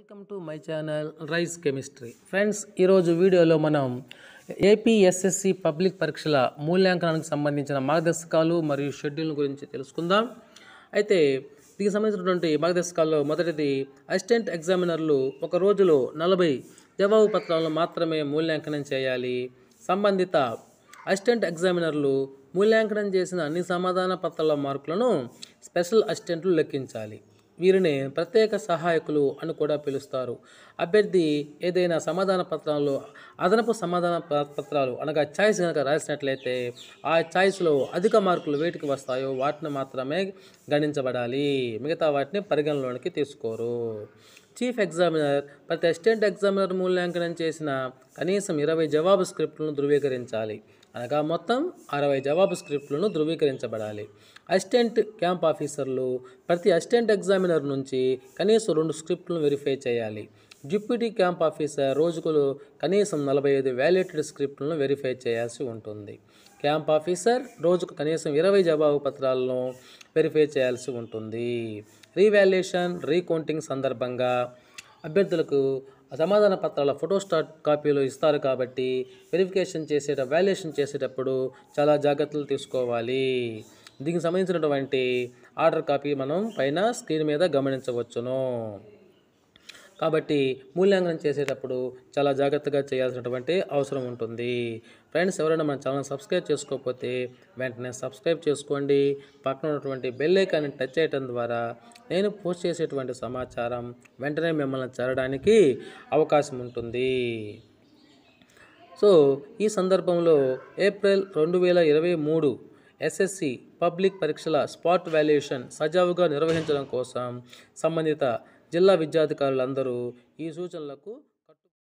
welcome to my channel rise chemistry friends ఈరోజు వీడియోలో మనం ఏపీఎస్ఎస్సి పబ్లిక్ పరీక్షల మూల్యాంకనానికి సంబంధించిన మార్గదర్శకాలు మరియు షెడ్యూల్ గురించి తెలుసుకుందాం అయితే దీనికి సంబంధించినటువంటి మార్గదర్శకాల్లో మొదటిది అసిస్టెంట్ ఎగ్జామినర్లు ఒక రోజులో నలభై జవాబు పత్రాలను మాత్రమే మూల్యాంకనం చేయాలి సంబంధిత అసిస్టెంట్ ఎగ్జామినర్లు మూల్యాంకనం చేసిన అన్ని సమాధాన పత్రాల మార్కులను స్పెషల్ అసిస్టెంట్లు లెక్కించాలి వీరిని ప్రత్యేక సహాయకులు అని కూడా పిలుస్తారు అభ్యర్థి ఏదైనా సమాధాన పత్రంలో అదనపు సమాధాన పత్రాలు అనగా ఛాయిస్ కనుక రాసినట్లయితే ఆ ఛాయిస్లో అధిక మార్కులు వేటికి వస్తాయో వాటిని మాత్రమే గణించబడాలి మిగతా వాటిని పరిగణలోనికి తీసుకోరు చీఫ్ ఎగ్జామినర్ ప్రతి అసిస్టెంట్ ఎగ్జామినర్ మూల్యాంకనం చేసిన కనీసం ఇరవై జవాబు స్క్రిప్టులను ధృవీకరించాలి అనగా మొత్తం అరవై జవాబు స్క్రిప్టులను ధృవీకరించబడాలి అసిస్టెంట్ క్యాంప్ ఆఫీసర్లు ప్రతి అసిస్టెంట్ ఎగ్జామినర్ నుంచి కనీసం రెండు స్క్రిప్టులను వెరిఫై చేయాలి డిప్యూటీ క్యాంప్ ఆఫీసర్ రోజుకు కనీసం నలభై ఐదు వ్యాలిడేటెడ్ స్క్రిప్టులను వెరిఫై చేయాల్సి ఉంటుంది క్యాంప్ ఆఫీసర్ రోజుకు కనీసం ఇరవై జవాబు పత్రాలను వెరిఫై చేయాల్సి ఉంటుంది రీవాల్యుయేషన్ రీకౌంటింగ్ సందర్భంగా అభ్యర్థులకు సమాధాన పత్రాల ఫోటోస్టాట్ కాపీలు ఇస్తారు కాబట్టి వెరిఫికేషన్ చేసేట వాల్యుయేషన్ చేసేటప్పుడు చాలా జాగ్రత్తలు తీసుకోవాలి దీనికి సంబంధించినటువంటి ఆర్డర్ కాపీ మనం పైన స్క్రీన్ మీద గమనించవచ్చును కాబట్టి మూల్యాంకనం చేసేటప్పుడు చాలా జాగ్రత్తగా చేయాల్సినటువంటి అవసరం ఉంటుంది ఫ్రెండ్స్ ఎవరైనా మన ఛానల్ సబ్స్క్రైబ్ చేసుకోకపోతే వెంటనే సబ్స్క్రైబ్ చేసుకోండి పక్కన ఉన్నటువంటి బెల్ ఐకాన్ని టచ్ చేయడం ద్వారా నేను పోస్ట్ చేసేటువంటి సమాచారం వెంటనే మిమ్మల్ని చేరడానికి అవకాశం ఉంటుంది సో ఈ సందర్భంలో ఏప్రిల్ రెండు వేల ఇరవై మూడు ఎస్ఎస్సి పబ్లిక్ పరీక్షల స్పాట్ వాల్యుయేషన్ సజావుగా నిర్వహించడం కోసం సంబంధిత జిల్లా విద్యాధికారులందరూ ఈ సూచనలకు